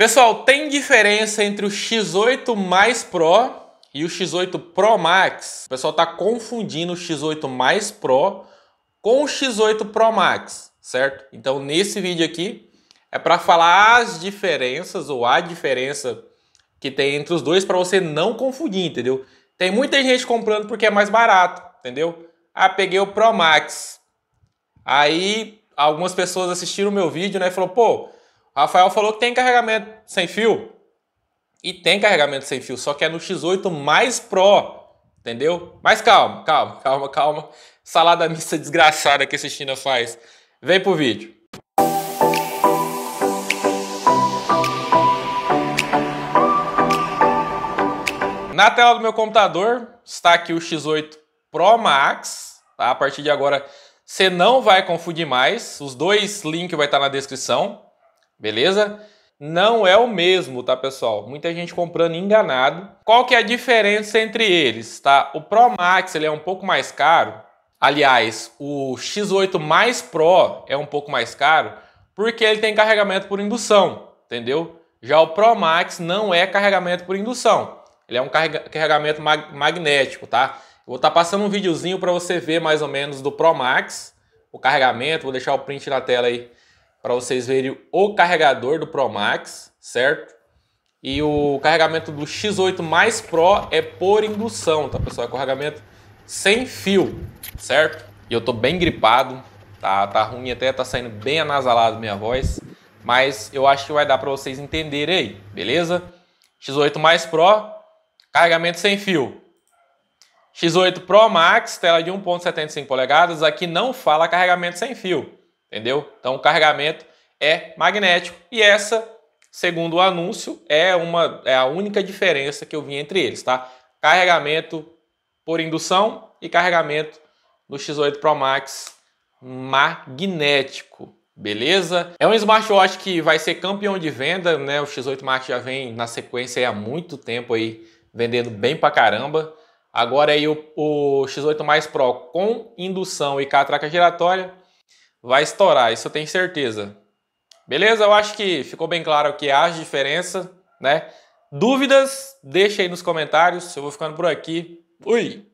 Pessoal, tem diferença entre o X8 mais Pro e o X8 Pro Max. O pessoal está confundindo o X8 mais Pro com o X8 Pro Max, certo? Então, nesse vídeo aqui é para falar as diferenças ou a diferença que tem entre os dois para você não confundir, entendeu? Tem muita gente comprando porque é mais barato, entendeu? Ah, peguei o Pro Max. Aí algumas pessoas assistiram o meu vídeo, né, e falou: "Pô, Rafael falou que tem carregamento sem fio. E tem carregamento sem fio, só que é no X8 mais Pro, entendeu? Mas calma, calma, calma, calma. Salada mista desgraçada que esse China faz. Vem pro vídeo. Na tela do meu computador está aqui o X8 Pro Max. Tá? A partir de agora você não vai confundir mais. Os dois links vai estar na descrição. Beleza? Não é o mesmo, tá, pessoal? Muita gente comprando enganado. Qual que é a diferença entre eles, tá? O Pro Max, ele é um pouco mais caro. Aliás, o X8 mais Pro é um pouco mais caro porque ele tem carregamento por indução, entendeu? Já o Pro Max não é carregamento por indução. Ele é um carregamento mag magnético, tá? vou estar tá passando um videozinho para você ver mais ou menos do Pro Max, o carregamento, vou deixar o print na tela aí para vocês verem o carregador do Pro Max, certo? E o carregamento do X8 mais Pro é por indução, tá pessoal? É carregamento sem fio, certo? E eu tô bem gripado, tá, tá ruim até, tá saindo bem anasalado minha voz, mas eu acho que vai dar para vocês entenderem aí, beleza? X8 mais Pro, carregamento sem fio. X8 Pro Max, tela de 1.75 polegadas, aqui não fala carregamento sem fio entendeu? Então o carregamento é magnético e essa, segundo o anúncio, é uma é a única diferença que eu vi entre eles, tá? Carregamento por indução e carregamento no X8 Pro Max magnético, beleza? É um smartwatch que vai ser campeão de venda, né? O X8 Max já vem na sequência há muito tempo aí, vendendo bem pra caramba. Agora aí o, o X8 Mais Pro com indução e catraca giratória vai estourar, isso eu tenho certeza. Beleza? Eu acho que ficou bem claro que há é diferença, né? Dúvidas? Deixa aí nos comentários. Eu vou ficando por aqui. Fui!